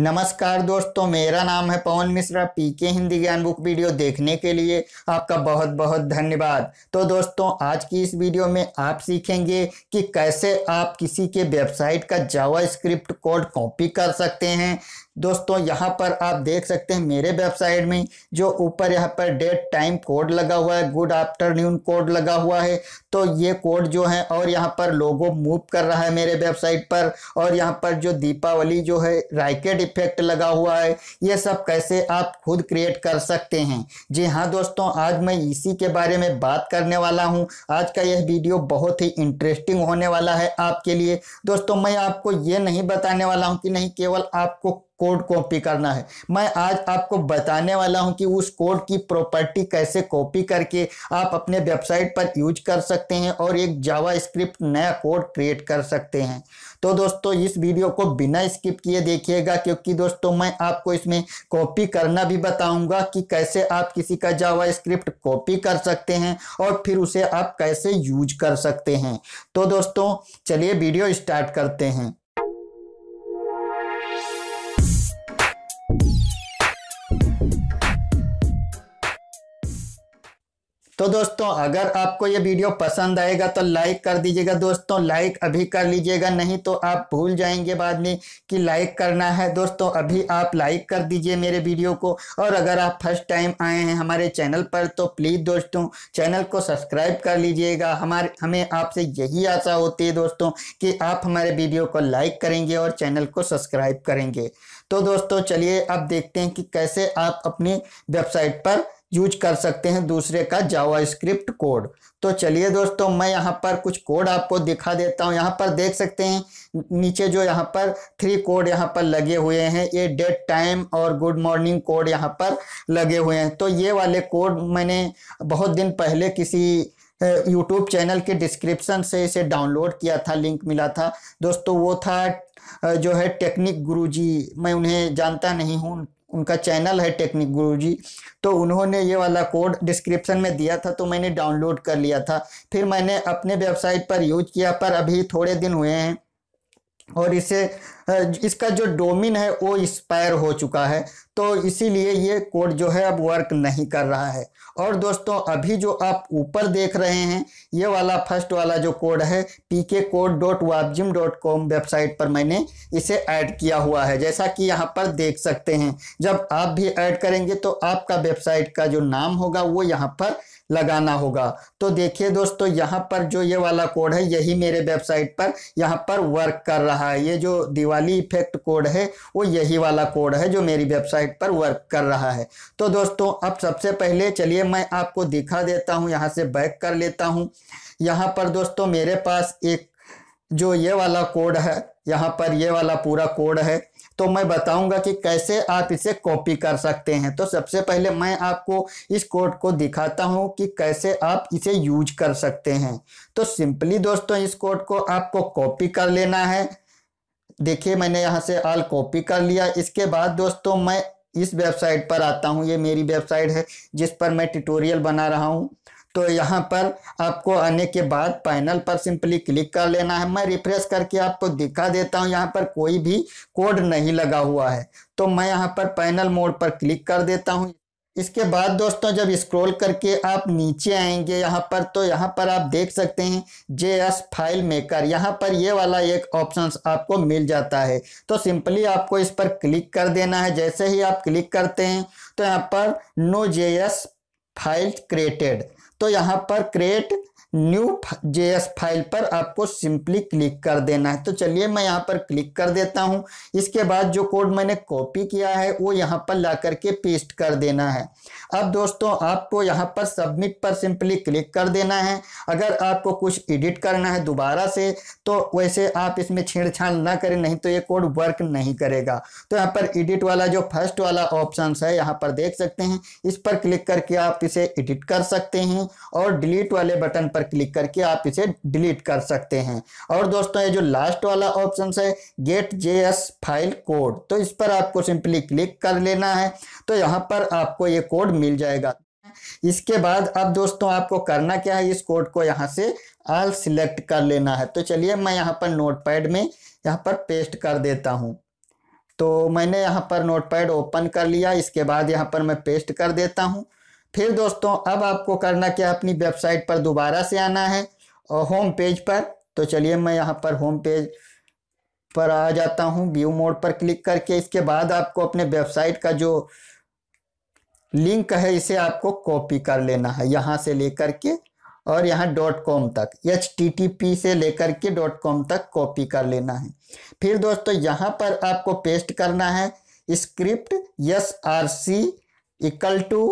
नमस्कार दोस्तों मेरा नाम है पवन मिश्रा पीके हिंदी ज्ञान बुक वीडियो देखने के लिए आपका बहुत बहुत धन्यवाद तो दोस्तों आज की इस वीडियो में आप सीखेंगे कि कैसे आप किसी के वेबसाइट का जावा स्क्रिप्ट कोड कॉपी कर सकते हैं दोस्तों यहाँ पर आप देख सकते हैं मेरे वेबसाइट में जो ऊपर यहाँ पर डेट टाइम कोड लगा हुआ है गुड आफ्टरनून कोड लगा हुआ है तो ये कोड जो है और यहाँ पर लोगो मूव कर रहा है मेरे वेबसाइट पर और यहाँ पर जो दीपावली जो है राइकेट इफेक्ट लगा हुआ है ये सब कैसे आप खुद क्रिएट कर सकते हैं जी हाँ दोस्तों आज मैं इसी के बारे में बात करने वाला हूँ आज का यह वीडियो बहुत ही इंटरेस्टिंग होने वाला है आपके लिए दोस्तों मैं आपको ये नहीं बताने वाला हूँ कि नहीं केवल आपको कोड कॉपी करना है मैं आज आपको बताने वाला हूं कि उस कोड की प्रॉपर्टी कैसे कॉपी करके आप अपने वेबसाइट पर यूज कर सकते हैं और एक जावा स्क्रिप्ट नया कोड क्रिएट कर सकते हैं तो दोस्तों इस वीडियो को बिना स्किप किए देखिएगा क्योंकि दोस्तों मैं आपको इसमें कॉपी करना भी बताऊंगा कि कैसे आप किसी का जावा स्क्रिप्ट कॉपी कर सकते हैं और फिर उसे आप कैसे यूज कर सकते हैं तो दोस्तों चलिए वीडियो स्टार्ट करते हैं तो दोस्तों अगर आपको ये वीडियो पसंद आएगा तो लाइक कर दीजिएगा दोस्तों लाइक अभी कर लीजिएगा नहीं तो आप भूल जाएंगे बाद में कि लाइक करना है दोस्तों अभी आप लाइक कर दीजिए मेरे वीडियो को और अगर आप फर्स्ट टाइम आए हैं हमारे चैनल पर तो प्लीज़ दोस्तों चैनल को सब्सक्राइब कर लीजिएगा हमारे हमें आपसे यही आशा होती है दोस्तों कि आप हमारे वीडियो को लाइक करेंगे और चैनल को सब्सक्राइब करेंगे तो दोस्तों चलिए अब देखते हैं कि कैसे आप अपनी वेबसाइट पर यूज कर सकते हैं दूसरे का जावा स्क्रिप्ट कोड तो चलिए दोस्तों मैं यहाँ पर कुछ कोड आपको दिखा देता हूँ यहाँ पर देख सकते हैं नीचे जो यहाँ पर थ्री कोड यहाँ पर लगे हुए हैं ये डेट टाइम और गुड मॉर्निंग कोड यहाँ पर लगे हुए हैं तो ये वाले कोड मैंने बहुत दिन पहले किसी यूट्यूब चैनल के डिस्क्रिप्शन से इसे डाउनलोड किया था लिंक मिला था दोस्तों वो था जो है टेक्निक गुरुजी मैं उन्हें जानता नहीं हूँ उनका चैनल है टेक्निक गुरुजी तो उन्होंने ये वाला कोड डिस्क्रिप्शन में दिया था तो मैंने डाउनलोड कर लिया था फिर मैंने अपने वेबसाइट पर यूज किया पर अभी थोड़े दिन हुए हैं और इसे इसका जो डोमिन है वो एक्सपायर हो चुका है तो इसीलिए ये कोड जो है अब वर्क नहीं कर रहा है और दोस्तों अभी जो आप ऊपर देख रहे हैं ये वाला फर्स्ट वाला जो कोड है पी के कोड डॉट वापजिम डॉट कॉम वेबसाइट पर मैंने इसे ऐड किया हुआ है जैसा कि यहाँ पर देख सकते हैं जब आप भी ऐड करेंगे तो आपका वेबसाइट का जो नाम होगा वो यहाँ पर लगाना होगा तो देखिए दोस्तों यहाँ पर जो ये वाला कोड है यही मेरे वेबसाइट पर यहाँ पर वर्क कर रहा है ये जो दिवाली इफेक्ट कोड है वो यही वाला कोड है जो मेरी वेबसाइट पर वर्क कर रहा है तो दोस्तों अब सबसे पहले चलिए मैं आपको दिखा देता हूँ यहाँ से बैक कर लेता हूँ यहाँ पर दोस्तों मेरे पास एक जो ये वाला कोड है यहाँ पर ये वाला पूरा कोड है तो मैं बताऊंगा कि कैसे आप इसे कॉपी कर सकते हैं तो सबसे पहले मैं आपको इस कोड को दिखाता हूं कि कैसे आप इसे यूज कर सकते हैं तो सिंपली दोस्तों इस कोड को आपको कॉपी कर लेना है देखिए मैंने यहां से आल कॉपी कर लिया इसके बाद दोस्तों मैं इस वेबसाइट पर आता हूं ये मेरी वेबसाइट है जिस पर मैं ट्यूटोरियल बना रहा हूँ तो यहाँ पर आपको आने के बाद पैनल पर सिंपली क्लिक कर लेना है मैं रिफ्रेश करके आपको दिखा देता हूँ यहाँ पर कोई भी कोड नहीं लगा हुआ है तो मैं यहाँ पर पैनल मोड पर क्लिक कर देता हूँ इसके बाद दोस्तों जब स्क्रॉल करके आप नीचे आएंगे यहाँ पर तो यहाँ पर आप देख सकते हैं जे एस फाइल मेकर यहाँ पर ये वाला एक ऑप्शन आपको मिल जाता है तो सिंपली आपको इस पर क्लिक कर देना है जैसे ही आप क्लिक करते हैं तो यहाँ पर no J S file created तो यहाँ पर create new J S file पर आपको सिंपली क्लिक कर देना है तो चलिए मैं यहाँ पर क्लिक कर देता हूँ इसके बाद जो कोड मैंने कॉपी किया है वो यहाँ पर ला करके पेस्ट कर देना है अब दोस्तों आपको यहाँ पर सबमिट पर सिंपली क्लिक कर देना है अगर आपको कुछ एडिट करना है दोबारा से तो वैसे आप इसमें छेड़छाड़ ना करें नहीं तो ये कोड वर्क नहीं करेगा तो यहाँ पर एडिट वाला जो फर्स्ट वाला ऑप्शन है यहाँ पर देख सकते हैं इस पर क्लिक करके आप इसे एडिट कर सकते हैं और डिलीट वाले बटन पर पर क्लिक करके आप इसे डिलीट कर सकते हैं और दोस्तों ये जो लास्ट वाला ऑप्शन है गेट जे फाइल कोड तो इस पर आपको सिंपली क्लिक कर लेना है तो यहाँ पर आपको ये कोड मिल जाएगा इसके बाद अब दोस्तों आपको करना क्या है इस कोड को यहाँ से आल सिलेक्ट कर लेना है तो चलिए मैं यहाँ पर नोटपैड में यहाँ पर पेस्ट कर देता हूँ तो मैंने यहाँ पर नोटपैड ओपन कर लिया इसके बाद यहाँ पर मैं पेस्ट कर देता हूँ फिर दोस्तों अब आपको करना क्या अपनी वेबसाइट पर दोबारा से आना है और होम पेज पर तो चलिए मैं यहाँ पर होम पेज पर आ जाता हूँ व्यू मोड पर क्लिक करके इसके बाद आपको अपने वेबसाइट का जो लिंक है इसे आपको कॉपी कर लेना है यहाँ से लेकर के और यहाँ डॉट कॉम तक एच टी टी पी से लेकर के डॉट कॉम तक कॉपी कर लेना है फिर दोस्तों यहाँ पर आपको पेस्ट करना है script S R C equal to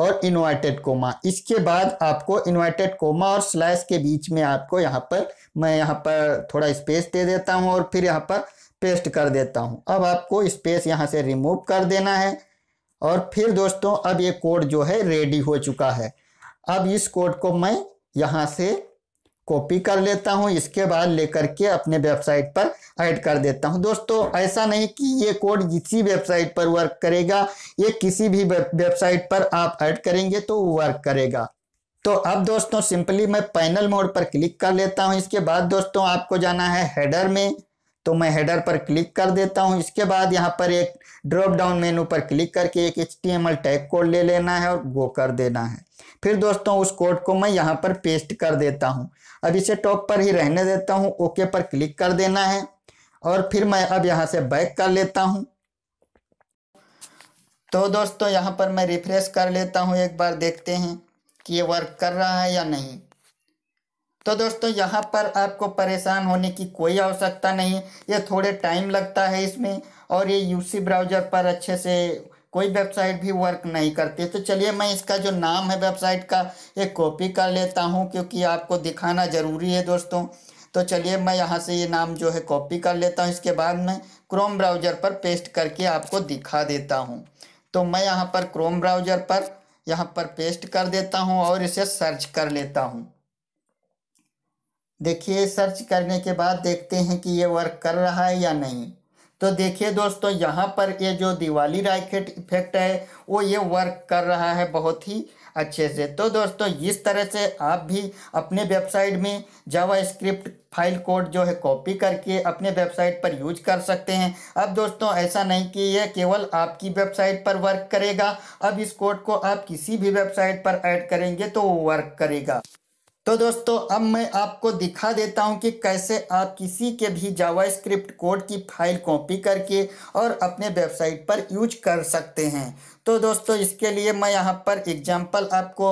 और इन्वर्टेड कोमा इसके बाद आपको इन्वर्टेड कोमा और स्लैश के बीच में आपको यहाँ पर मैं यहाँ पर थोड़ा स्पेस दे देता हूँ और फिर यहाँ पर पेस्ट कर देता हूँ अब आपको स्पेस यहाँ से रिमूव कर देना है और फिर दोस्तों अब ये कोड जो है रेडी हो चुका है अब इस कोड को मैं यहाँ से कॉपी कर लेता हूँ इसके बाद लेकर के अपने वेबसाइट पर ऐड कर देता हूँ दोस्तों ऐसा नहीं कि ये कोड किसी वेबसाइट पर वर्क करेगा ये किसी भी वेबसाइट पर आप ऐड करेंगे तो वर्क करेगा तो अब दोस्तों सिंपली मैं पैनल मोड पर क्लिक कर लेता हूँ इसके बाद दोस्तों आपको जाना है हेडर में तो मैं हेडर पर क्लिक कर देता हूँ इसके बाद यहाँ पर एक ड्रॉप डाउन मेनू पर क्लिक करके एक एच टैग कोड ले लेना है और वो कर देना है फिर दोस्तों उस कोड को मैं यहाँ पर पेस्ट कर देता हूँ अब इसे टॉप पर ही रहने देता हूँ ओके पर क्लिक कर देना है और फिर मैं अब यहाँ से बैक कर लेता हूँ तो दोस्तों यहाँ पर मैं रिफ्रेश कर लेता हूँ एक बार देखते हैं कि ये वर्क कर रहा है या नहीं तो दोस्तों यहाँ पर आपको परेशान होने की कोई आवश्यकता नहीं ये थोड़े टाइम लगता है इसमें और ये यूसी ब्राउज़र पर अच्छे से कोई वेबसाइट भी वर्क नहीं करती तो चलिए मैं इसका जो नाम है वेबसाइट का एक कॉपी कर लेता हूँ क्योंकि आपको दिखाना ज़रूरी है दोस्तों तो चलिए मैं यहाँ से ये नाम जो है कॉपी कर लेता हूँ इसके बाद मैं क्रोम ब्राउज़र पर पेस्ट करके आपको दिखा देता हूँ तो मैं यहाँ पर क्रोम ब्राउज़र पर यहाँ पर पेस्ट कर देता हूँ और इसे सर्च कर लेता हूँ देखिए सर्च करने के बाद देखते हैं कि ये वर्क कर रहा है या नहीं तो देखिए दोस्तों यहाँ पर ये जो दिवाली राइकेट इफेक्ट है वो ये वर्क कर रहा है बहुत ही अच्छे से तो दोस्तों इस तरह से आप भी अपने वेबसाइट में जावा स्क्रिप्ट फाइल कोड जो है कॉपी करके अपने वेबसाइट पर यूज कर सकते हैं अब दोस्तों ऐसा नहीं कि यह केवल आपकी वेबसाइट पर वर्क करेगा अब इस कोड को आप किसी भी वेबसाइट पर ऐड करेंगे तो वो वर्क करेगा तो दोस्तों अब मैं आपको दिखा देता हूं कि कैसे आप किसी के भी जावास्क्रिप्ट कोड की फाइल कॉपी करके और अपने वेबसाइट पर यूज कर सकते हैं तो दोस्तों इसके लिए मैं यहां पर एग्जांपल आपको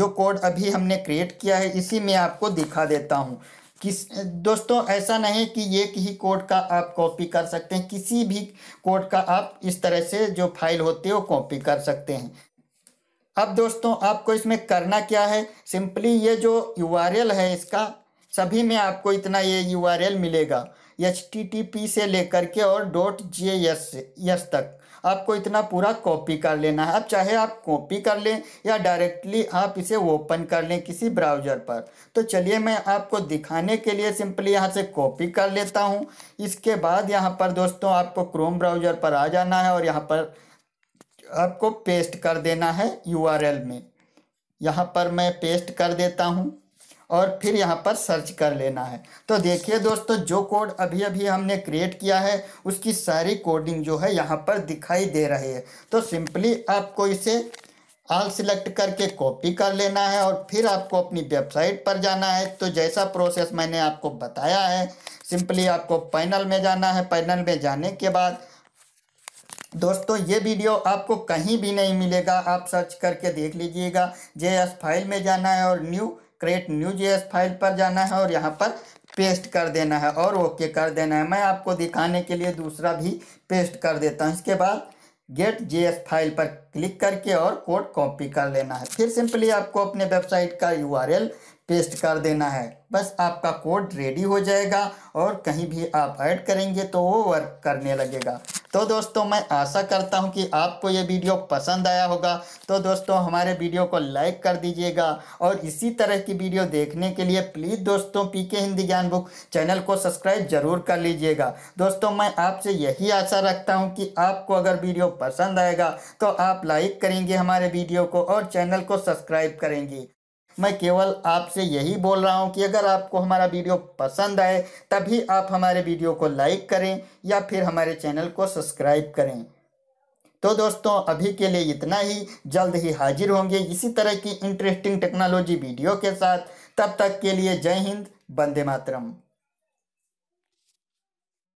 जो कोड अभी हमने क्रिएट किया है इसी में आपको दिखा देता हूं किस दोस्तों ऐसा नहीं कि एक ही कोड का आप कॉपी कर सकते हैं किसी भी कोड का आप इस तरह से जो फाइल होती है वो कॉपी कर सकते हैं अब दोस्तों आपको इसमें करना क्या है सिंपली ये जो यू है इसका सभी में आपको इतना ये यू मिलेगा एच से लेकर के और डॉट जे एस एस तक आपको इतना पूरा कॉपी कर लेना है अब चाहे आप कॉपी कर लें या डायरेक्टली आप इसे ओपन कर लें किसी ब्राउज़र पर तो चलिए मैं आपको दिखाने के लिए सिंपली यहाँ से कॉपी कर लेता हूँ इसके बाद यहाँ पर दोस्तों आपको क्रोम ब्राउज़र पर आ जाना है और यहाँ पर आपको पेस्ट कर देना है यूआरएल में यहाँ पर मैं पेस्ट कर देता हूँ और फिर यहाँ पर सर्च कर लेना है तो देखिए दोस्तों जो कोड अभी अभी हमने क्रिएट किया है उसकी सारी कोडिंग जो है यहाँ पर दिखाई दे रही है तो सिंपली आपको इसे आल सिलेक्ट करके कॉपी कर लेना है और फिर आपको अपनी वेबसाइट पर जाना है तो जैसा प्रोसेस मैंने आपको बताया है सिंपली आपको पैनल में जाना है पैनल में जाने के बाद दोस्तों ये वीडियो आपको कहीं भी नहीं मिलेगा आप सर्च करके देख लीजिएगा जे फाइल में जाना है और new create new J file पर जाना है और यहाँ पर पेस्ट कर देना है और ओके कर देना है मैं आपको दिखाने के लिए दूसरा भी पेस्ट कर देता हूँ इसके बाद गेट जे फाइल पर क्लिक करके और कोड कॉपी कर लेना है फिर सिंपली आपको अपने वेबसाइट का यू पेस्ट कर देना है बस आपका कोड रेडी हो जाएगा और कहीं भी आप ऐड करेंगे तो वो वर्क करने लगेगा तो दोस्तों मैं आशा करता हूं कि आपको ये वीडियो पसंद आया होगा तो दोस्तों हमारे वीडियो को लाइक कर दीजिएगा और इसी तरह की वीडियो देखने के लिए प्लीज़ दोस्तों पीके हिंदी ज्ञान बुक चैनल को सब्सक्राइब जरूर कर लीजिएगा दोस्तों मैं आपसे यही आशा रखता हूं कि आपको अगर वीडियो पसंद आएगा तो आप लाइक करेंगे हमारे वीडियो को और चैनल को सब्सक्राइब करेंगे मैं केवल आपसे यही बोल रहा हूँ कि अगर आपको हमारा वीडियो पसंद आए तभी आप हमारे वीडियो को लाइक करें या फिर हमारे चैनल को सब्सक्राइब करें तो दोस्तों अभी के लिए इतना ही जल्द ही हाजिर होंगे इसी तरह की इंटरेस्टिंग टेक्नोलॉजी वीडियो के साथ तब तक के लिए जय हिंद बंदे मातरम